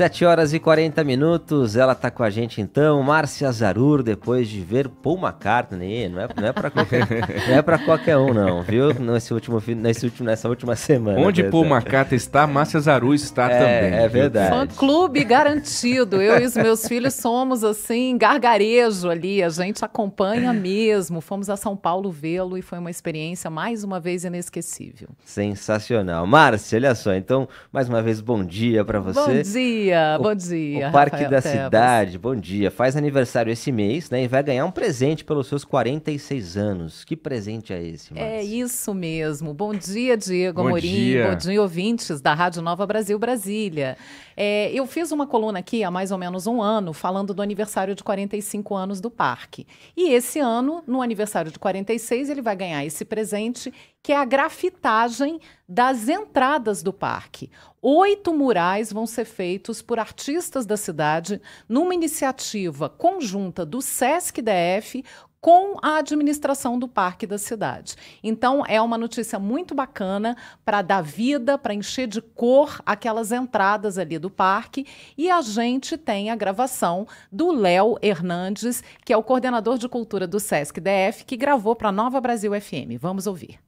7 horas e 40 minutos, ela tá com a gente então, Márcia Zarur, depois de ver Paul McCartney, não é, não é para qualquer, não é qualquer um não, viu? Nesse último, nesse último, nessa última semana. Onde Paul McCartney está, Márcia Zarur está é, também. É verdade. Fã clube garantido, eu e os meus filhos somos assim, gargarejo ali, a gente acompanha mesmo, fomos a São Paulo vê-lo e foi uma experiência mais uma vez inesquecível. Sensacional. Márcia, olha só, então, mais uma vez, bom dia para você. Bom dia dia, bom dia. O Parque Rafael da Tebas. Cidade, bom dia. Faz aniversário esse mês, né? E vai ganhar um presente pelos seus 46 anos. Que presente é esse, Márcia? É isso mesmo. Bom dia, Diego Amorim. Bom dia, ouvintes da Rádio Nova Brasil Brasília. É, eu fiz uma coluna aqui há mais ou menos um ano falando do aniversário de 45 anos do parque. E esse ano, no aniversário de 46, ele vai ganhar esse presente, que é a grafitagem das entradas do parque. Oito murais vão ser feitos por artistas da cidade numa iniciativa conjunta do SESC DF com a administração do parque da cidade. Então é uma notícia muito bacana para dar vida, para encher de cor aquelas entradas ali do parque e a gente tem a gravação do Léo Hernandes, que é o coordenador de cultura do SESC DF, que gravou para Nova Brasil FM. Vamos ouvir.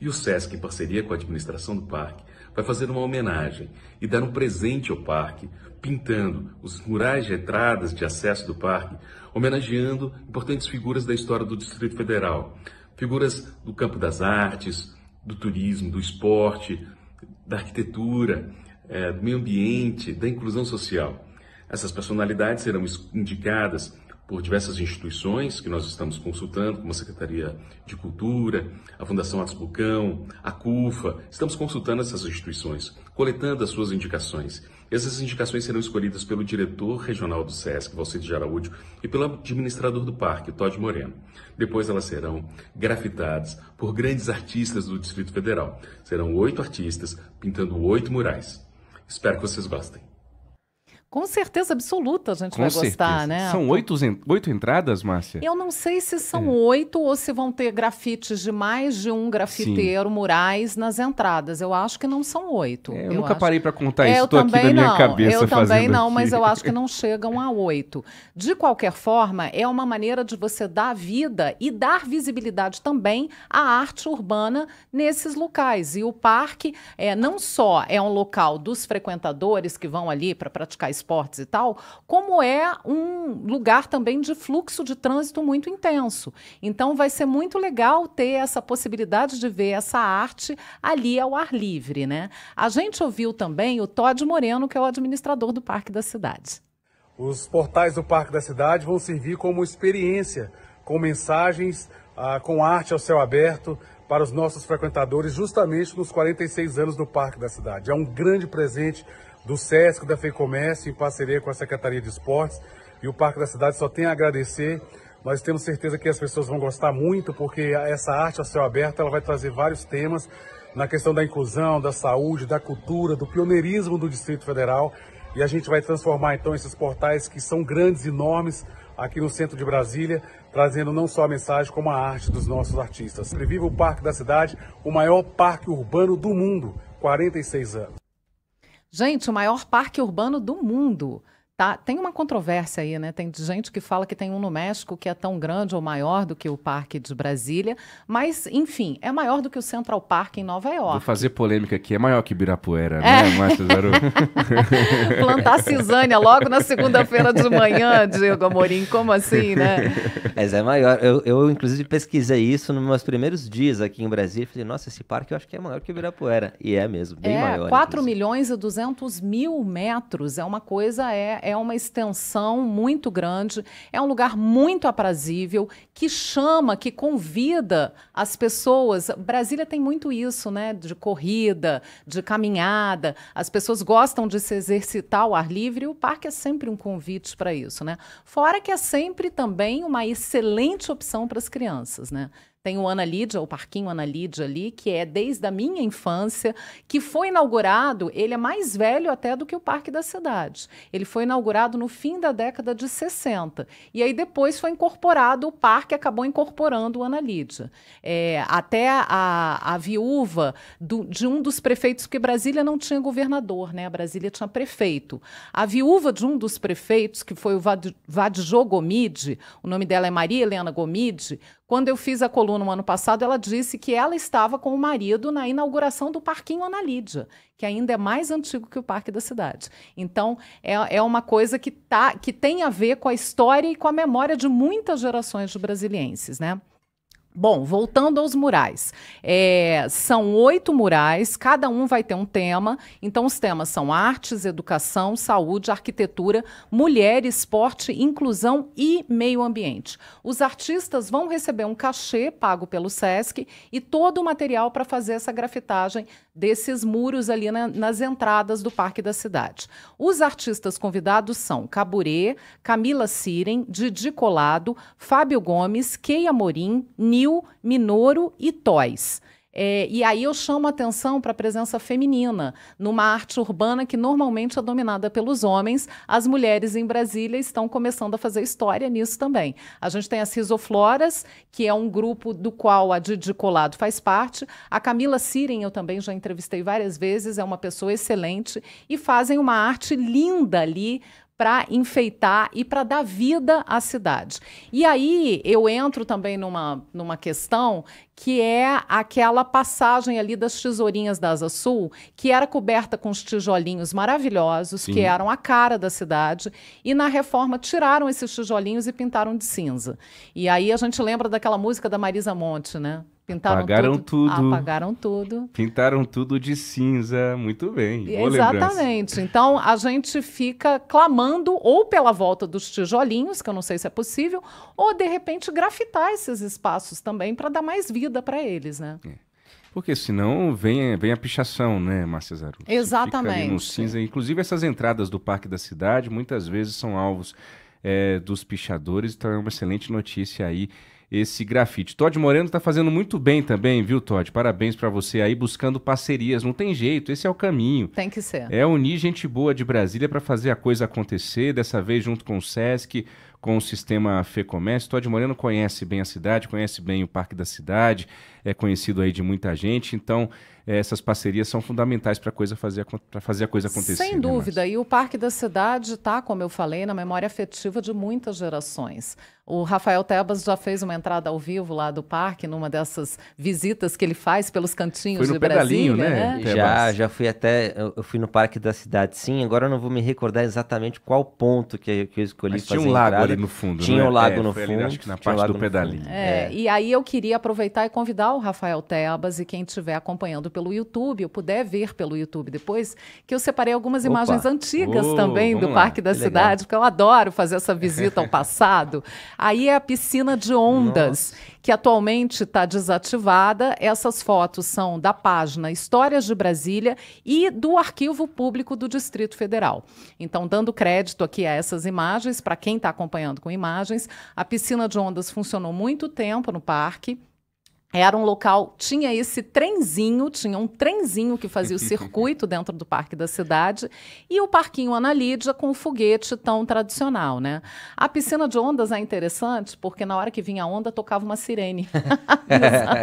E o SESC, em parceria com a administração do parque, vai fazer uma homenagem e dar um presente ao parque, pintando os murais de entradas de acesso do parque, homenageando importantes figuras da história do Distrito Federal, figuras do campo das artes, do turismo, do esporte, da arquitetura, é, do meio ambiente, da inclusão social. Essas personalidades serão indicadas por diversas instituições que nós estamos consultando, como a Secretaria de Cultura, a Fundação Atos Bucão, a CUFA. Estamos consultando essas instituições, coletando as suas indicações. Essas indicações serão escolhidas pelo diretor regional do SESC, Valcide de Araújo, e pelo administrador do parque, Todd Moreno. Depois elas serão grafitadas por grandes artistas do Distrito Federal. Serão oito artistas pintando oito murais. Espero que vocês gostem. Com certeza absoluta a gente Com vai certeza. gostar, né? São oito, oito entradas, Márcia? Eu não sei se são é. oito ou se vão ter grafites de mais de um grafiteiro, Sim. murais nas entradas. Eu acho que não são oito. É, eu, eu, nunca acho. parei para contar é, isso, estou aqui na minha não. cabeça Eu também não, aqui. mas eu acho que não chegam a oito. De qualquer forma, é uma maneira de você dar vida e dar visibilidade também à arte urbana nesses locais. E o parque é, não só é um local dos frequentadores que vão ali para praticar esporte, transportes e tal, como é um lugar também de fluxo de trânsito muito intenso. Então vai ser muito legal ter essa possibilidade de ver essa arte ali ao ar livre, né? A gente ouviu também o Todd Moreno, que é o administrador do Parque da Cidade. Os portais do Parque da Cidade vão servir como experiência, com mensagens, ah, com arte ao céu aberto para os nossos frequentadores, justamente nos 46 anos do Parque da Cidade. É um grande presente do SESC, da Feicomércio em parceria com a Secretaria de Esportes e o Parque da Cidade, só tem a agradecer. Nós temos certeza que as pessoas vão gostar muito, porque essa arte a céu aberto ela vai trazer vários temas na questão da inclusão, da saúde, da cultura, do pioneirismo do Distrito Federal. E a gente vai transformar então esses portais que são grandes, enormes, aqui no centro de Brasília, trazendo não só a mensagem, como a arte dos nossos artistas. Viva o Parque da Cidade, o maior parque urbano do mundo, 46 anos. Gente, o maior parque urbano do mundo. Tá, tem uma controvérsia aí, né? Tem gente que fala que tem um no México que é tão grande ou maior do que o Parque de Brasília, mas, enfim, é maior do que o Central Park em Nova York. Vou fazer polêmica aqui, é maior que Birapuera, é. né, Márcio Zaru? Plantar cisânia logo na segunda-feira de manhã, Diego Amorim, como assim, né? Mas é maior. Eu, eu, inclusive, pesquisei isso nos meus primeiros dias aqui em Brasília. Falei, nossa, esse parque eu acho que é maior que o Birapuera E é mesmo, bem é, maior. 4 inclusive. milhões e 200 mil metros. É uma coisa, é é uma extensão muito grande, é um lugar muito aprazível, que chama, que convida as pessoas. Brasília tem muito isso, né? De corrida, de caminhada. As pessoas gostam de se exercitar ao ar livre e o parque é sempre um convite para isso, né? Fora que é sempre também uma excelente opção para as crianças, né? Tem o Ana Lídia, o Parquinho Ana Lídia ali, que é desde a minha infância, que foi inaugurado, ele é mais velho até do que o Parque da Cidade. Ele foi inaugurado no fim da década de 60. E aí depois foi incorporado, o parque acabou incorporando o Ana Lídia. É, até a, a viúva do, de um dos prefeitos, porque Brasília não tinha governador, né? A Brasília tinha prefeito. A viúva de um dos prefeitos, que foi o Vadjô Gomide, o nome dela é Maria Helena Gomide, quando eu fiz a coluna no ano passado, ela disse que ela estava com o marido na inauguração do Parquinho Ana Lídia, que ainda é mais antigo que o Parque da Cidade. Então, é, é uma coisa que, tá, que tem a ver com a história e com a memória de muitas gerações de brasilienses, né? Bom, voltando aos murais. É, são oito murais, cada um vai ter um tema. Então, os temas são artes, educação, saúde, arquitetura, mulher, esporte, inclusão e meio ambiente. Os artistas vão receber um cachê pago pelo SESC e todo o material para fazer essa grafitagem desses muros ali na, nas entradas do Parque da Cidade. Os artistas convidados são Caburé, Camila Siren, Didi Colado, Fábio Gomes, Keia Morim, Nil. Rio, Minoro e Tois. É, e aí eu chamo atenção para a presença feminina, numa arte urbana que normalmente é dominada pelos homens. As mulheres em Brasília estão começando a fazer história nisso também. A gente tem as Risofloras, que é um grupo do qual a Didi Colado faz parte. A Camila Siren, eu também já entrevistei várias vezes, é uma pessoa excelente, e fazem uma arte linda ali para enfeitar e para dar vida à cidade. E aí eu entro também numa, numa questão que é aquela passagem ali das tesourinhas da Asa Sul, que era coberta com os tijolinhos maravilhosos, Sim. que eram a cara da cidade, e na reforma tiraram esses tijolinhos e pintaram de cinza. E aí a gente lembra daquela música da Marisa Monte, né? Pintaram Apagaram tudo. tudo. Apagaram tudo. Pintaram tudo de cinza. Muito bem. Exatamente. Então a gente fica clamando ou pela volta dos tijolinhos, que eu não sei se é possível, ou de repente grafitar esses espaços também para dar mais vida para eles, né? É. Porque senão vem, vem a pichação, né, Márcia Zaru? Exatamente. no cinza. Inclusive, essas entradas do Parque da Cidade muitas vezes são alvos é, dos pichadores. Então, é uma excelente notícia aí esse grafite. Todd Moreno está fazendo muito bem também, viu, Todd? Parabéns para você aí buscando parcerias. Não tem jeito, esse é o caminho. Tem que ser. É unir gente boa de Brasília para fazer a coisa acontecer, dessa vez junto com o SESC, com o sistema FEComércio. Todd Moreno conhece bem a cidade, conhece bem o Parque da Cidade, é conhecido aí de muita gente, então é, essas parcerias são fundamentais para coisa fazer, para fazer a coisa acontecer. Sem né, dúvida. Né, e o Parque da Cidade está, como eu falei, na memória afetiva de muitas gerações. O Rafael Tebas já fez uma entrada ao vivo lá do parque, numa dessas visitas que ele faz pelos cantinhos Foi no de pedalinho, Brasília, né? né? Já, já fui até, eu fui no Parque da Cidade, sim. Agora eu não vou me recordar exatamente qual ponto que, que eu escolhi Mas fazer tinha um lago entrada. ali no fundo, Tinha né? um lago é, no fundo. Ali, acho que na parte do pedalinho. É, é. E aí eu queria aproveitar e convidar o Rafael Tebas e quem estiver acompanhando pelo YouTube, eu puder ver pelo YouTube depois, que eu separei algumas Opa. imagens antigas uh, também do lá. Parque da que Cidade, legal. porque eu adoro fazer essa visita ao passado. Aí é a piscina de ondas, Nossa. que atualmente está desativada. Essas fotos são da página Histórias de Brasília e do Arquivo Público do Distrito Federal. Então, dando crédito aqui a essas imagens, para quem está acompanhando com imagens, a piscina de ondas funcionou muito tempo no parque era um local, tinha esse trenzinho, tinha um trenzinho que fazia o circuito dentro do Parque da Cidade e o Parquinho Ana Lídia com o foguete tão tradicional, né? A piscina de ondas é interessante porque na hora que vinha a onda tocava uma sirene.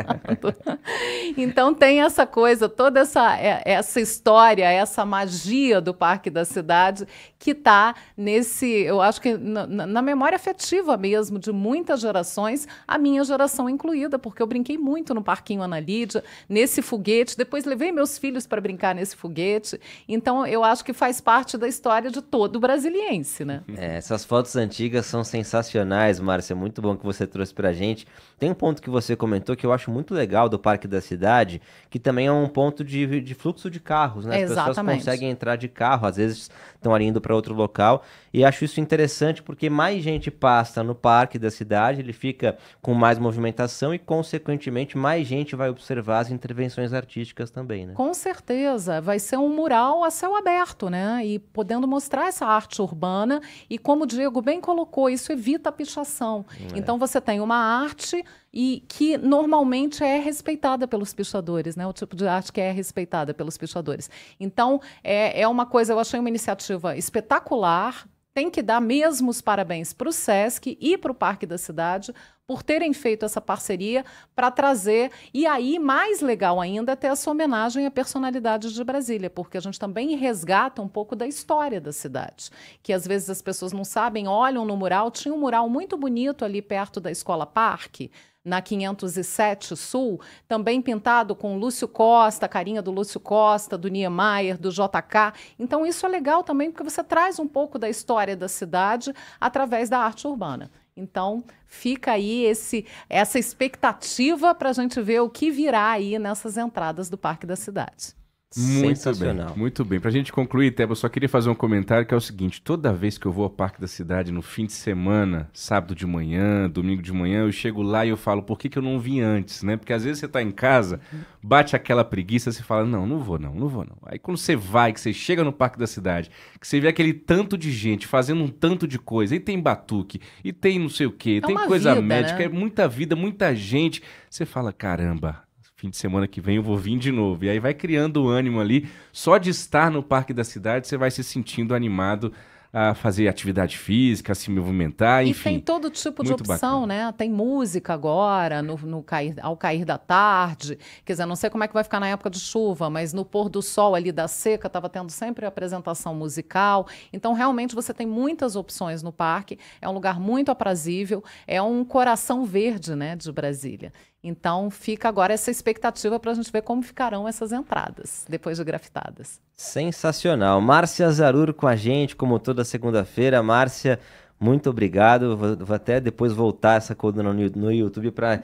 então tem essa coisa, toda essa, é, essa história, essa magia do Parque da Cidade que está nesse, eu acho que na, na memória afetiva mesmo de muitas gerações, a minha geração incluída, porque eu brinquei brinquei muito no Parquinho Ana Lídia, nesse foguete. Depois levei meus filhos para brincar nesse foguete. Então, eu acho que faz parte da história de todo brasiliense, né? É, essas fotos antigas são sensacionais, Márcia. Muito bom que você trouxe para a gente. Tem um ponto que você comentou que eu acho muito legal do Parque da Cidade, que também é um ponto de, de fluxo de carros, né? As Exatamente. pessoas conseguem entrar de carro, às vezes estão ali indo para outro local. E acho isso interessante porque mais gente passa no Parque da Cidade, ele fica com mais movimentação e, consequentemente, mais gente vai observar as intervenções artísticas também, né? Com certeza. Vai ser um mural a céu aberto, né? E podendo mostrar essa arte urbana. E como o Diego bem colocou, isso evita a pichação. É. Então você tem uma arte e que normalmente é respeitada pelos pichadores, né? O tipo de arte que é respeitada pelos pichadores. Então, é, é uma coisa, eu achei uma iniciativa espetacular, tem que dar mesmo os parabéns para o SESC e para o Parque da Cidade, por terem feito essa parceria para trazer. E aí, mais legal ainda, ter essa homenagem à personalidade de Brasília, porque a gente também resgata um pouco da história da cidade, que às vezes as pessoas não sabem, olham no mural. Tinha um mural muito bonito ali perto da Escola Parque na 507 Sul, também pintado com Lúcio Costa, a carinha do Lúcio Costa, do Niemeyer, do JK. Então isso é legal também porque você traz um pouco da história da cidade através da arte urbana. Então, fica aí esse, essa expectativa para a gente ver o que virá aí nessas entradas do Parque da Cidade. Muito bem, muito bem. Pra gente concluir, Teba, eu só queria fazer um comentário que é o seguinte: toda vez que eu vou ao Parque da Cidade no fim de semana, sábado de manhã, domingo de manhã, eu chego lá e eu falo, por que, que eu não vim antes, né? Porque às vezes você tá em casa, bate aquela preguiça, você fala, não, não vou não, não vou não. Aí quando você vai, que você chega no Parque da Cidade, que você vê aquele tanto de gente fazendo um tanto de coisa, e tem batuque, e tem não sei o quê, é tem coisa vida, médica, né? é muita vida, muita gente, você fala, caramba, fim de semana que vem eu vou vir de novo. E aí vai criando o ânimo ali. Só de estar no Parque da Cidade você vai se sentindo animado a fazer atividade física, a se movimentar, enfim. E tem todo tipo de opção, bacana. né? Tem música agora, no, no cair, ao cair da tarde. Quer dizer, não sei como é que vai ficar na época de chuva, mas no pôr do sol ali da seca estava tendo sempre apresentação musical. Então, realmente, você tem muitas opções no parque. É um lugar muito aprazível, é um coração verde, né, de Brasília. Então fica agora essa expectativa para a gente ver como ficarão essas entradas depois de grafitadas. Sensacional. Márcia Zarur com a gente, como toda segunda-feira. Márcia, muito obrigado. Vou, vou, até depois voltar essa coluna no, no YouTube para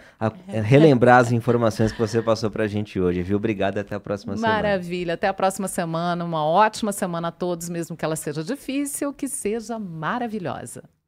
é, relembrar as informações que você passou para a gente hoje, viu? Obrigado até a próxima Maravilha. semana. Maravilha. Até a próxima semana. Uma ótima semana a todos, mesmo que ela seja difícil, que seja maravilhosa.